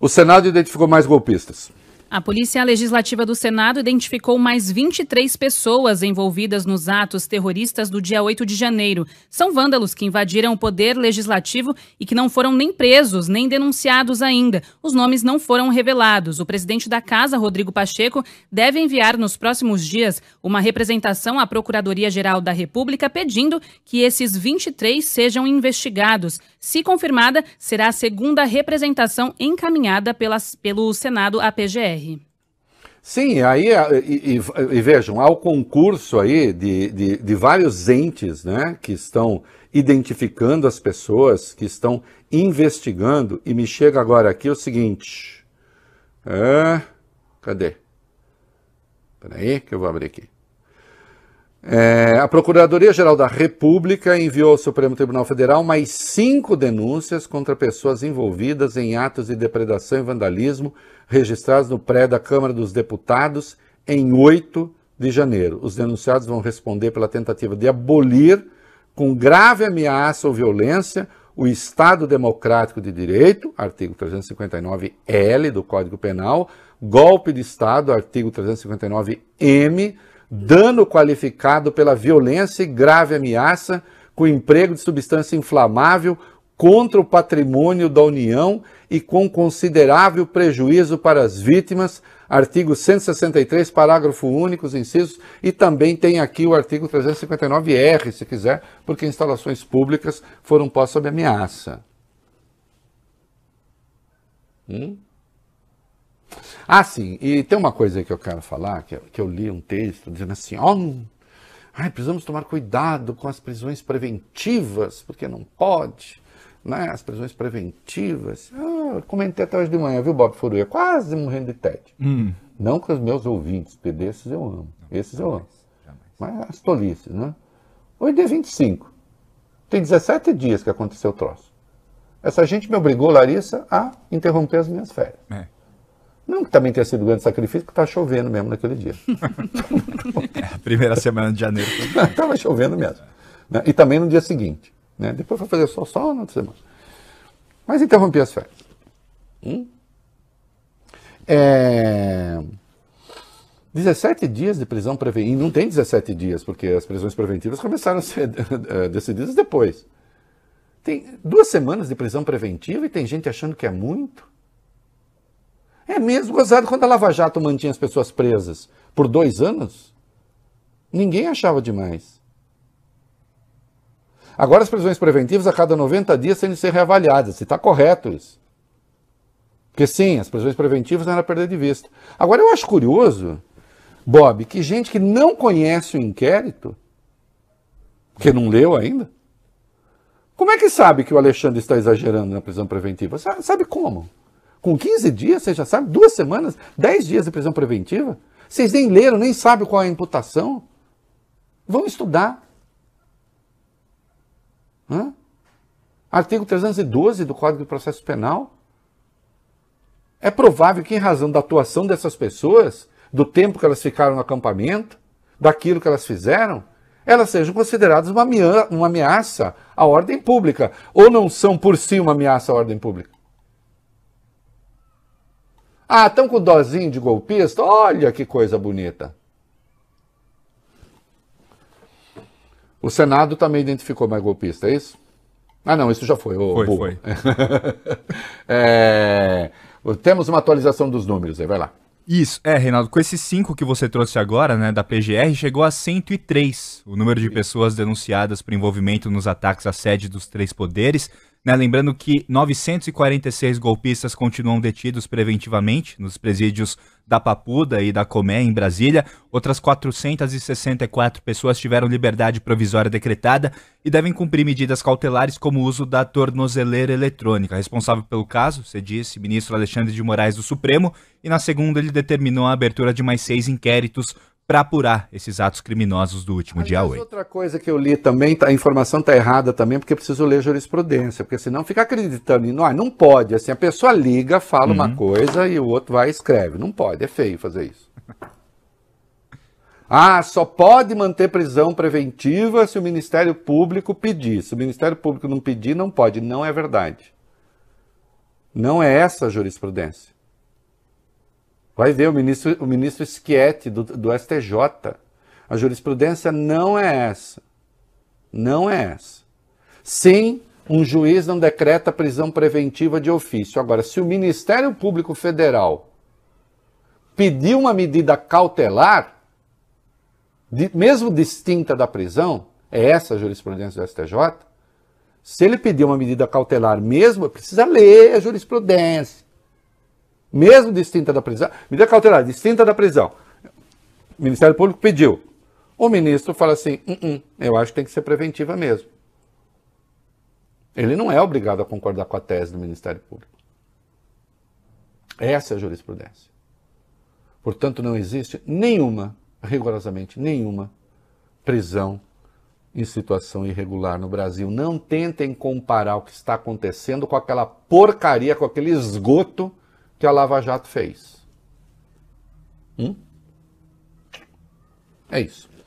O Senado identificou mais golpistas. A Polícia Legislativa do Senado identificou mais 23 pessoas envolvidas nos atos terroristas do dia 8 de janeiro. São vândalos que invadiram o poder legislativo e que não foram nem presos nem denunciados ainda. Os nomes não foram revelados. O presidente da Casa, Rodrigo Pacheco, deve enviar nos próximos dias uma representação à Procuradoria-Geral da República pedindo que esses 23 sejam investigados. Se confirmada, será a segunda representação encaminhada pela, pelo Senado à PGR. Sim, aí é, e, e, e, vejam, há o concurso aí de, de, de, vários entes né, que estão identificando as pessoas, que estão investigando, e me chega agora aqui o seguinte. É, cadê? Peraí que eu vou abrir aqui. É, a Procuradoria-Geral da República enviou ao Supremo Tribunal Federal mais cinco denúncias contra pessoas envolvidas em atos de depredação e vandalismo registrados no pré da Câmara dos Deputados em 8 de janeiro. Os denunciados vão responder pela tentativa de abolir, com grave ameaça ou violência, o Estado Democrático de Direito, artigo 359-L do Código Penal, golpe de Estado, artigo 359-M dano qualificado pela violência e grave ameaça com emprego de substância inflamável contra o patrimônio da União e com considerável prejuízo para as vítimas, artigo 163, parágrafo único, incisos, e também tem aqui o artigo 359-R, se quiser, porque instalações públicas foram postas sob ameaça. Hum? Ah, sim, e tem uma coisa que eu quero falar, que eu, que eu li um texto dizendo assim, ó, oh, ai, precisamos tomar cuidado com as prisões preventivas, porque não pode, né? As prisões preventivas. Ah, comentei até hoje de manhã, viu, Bob Furuia? Quase morrendo de tédio. Hum. Não com os meus ouvintes, porque desses eu amo. Não, Esses jamais, eu amo. Jamais. Mas as tolices, né? Hoje é 25. Tem 17 dias que aconteceu o troço. Essa gente me obrigou, Larissa, a interromper as minhas férias. É. Não que também tenha sido grande sacrifício, porque estava tá chovendo mesmo naquele dia. é, primeira semana de janeiro. Estava chovendo mesmo. Né? E também no dia seguinte. Né? Depois foi fazer sol só na outra semana. Mas interrompi as férias. Hum? É... 17 dias de prisão preventiva. E não tem 17 dias, porque as prisões preventivas começaram a ser eh, decididas depois. Tem duas semanas de prisão preventiva e tem gente achando que é muito. É mesmo gozado quando a Lava Jato mantinha as pessoas presas por dois anos. Ninguém achava demais. Agora as prisões preventivas a cada 90 dias têm de ser reavaliadas, Se está correto isso. Porque sim, as prisões preventivas não era perder de vista. Agora eu acho curioso, Bob, que gente que não conhece o inquérito, que não leu ainda, como é que sabe que o Alexandre está exagerando na prisão preventiva? Sabe como? Com 15 dias, você já sabe, duas semanas, 10 dias de prisão preventiva. Vocês nem leram, nem sabem qual é a imputação. Vão estudar. Hã? Artigo 312 do Código de Processo Penal. É provável que, em razão da atuação dessas pessoas, do tempo que elas ficaram no acampamento, daquilo que elas fizeram, elas sejam consideradas uma ameaça à ordem pública. Ou não são por si uma ameaça à ordem pública? Ah, tão com dozinho de golpista? Olha que coisa bonita. O Senado também identificou mais golpista, é isso? Ah, não, isso já foi. Ô, foi, burro. foi. é... Temos uma atualização dos números aí, vai lá. Isso, é, Reinaldo, com esses cinco que você trouxe agora, né, da PGR, chegou a 103 o número de pessoas denunciadas por envolvimento nos ataques à sede dos três poderes. Né? Lembrando que 946 golpistas continuam detidos preventivamente nos presídios da Papuda e da Comé, em Brasília. Outras 464 pessoas tiveram liberdade provisória decretada e devem cumprir medidas cautelares como o uso da tornozeleira eletrônica. Responsável pelo caso, você disse, ministro Alexandre de Moraes do Supremo, e na segunda ele determinou a abertura de mais seis inquéritos para apurar esses atos criminosos do último Aliás, dia 8. Outra coisa que eu li também, tá, a informação está errada também, porque preciso ler jurisprudência, porque senão fica acreditando em nós. Não pode, assim, a pessoa liga, fala uhum. uma coisa e o outro vai e escreve. Não pode, é feio fazer isso. Ah, só pode manter prisão preventiva se o Ministério Público pedir. Se o Ministério Público não pedir, não pode. Não é verdade. Não é essa a jurisprudência. Vai ver o ministro, o ministro Schietti, do, do STJ. A jurisprudência não é essa. Não é essa. Sim, um juiz não decreta prisão preventiva de ofício. Agora, se o Ministério Público Federal pedir uma medida cautelar, de, mesmo distinta da prisão, é essa a jurisprudência do STJ, se ele pedir uma medida cautelar mesmo, precisa ler a jurisprudência mesmo distinta da prisão, medida cautelar distinta da prisão, o Ministério Público pediu. O ministro fala assim: N hum, -n hum, eu acho que tem que ser preventiva mesmo. Ele não é obrigado a concordar com a tese do Ministério Público. Essa é a jurisprudência. Portanto, não existe nenhuma, rigorosamente nenhuma, prisão em situação irregular no Brasil. Não tentem comparar o que está acontecendo com aquela porcaria, com aquele esgoto que a Lava Jato fez. Hum? É isso.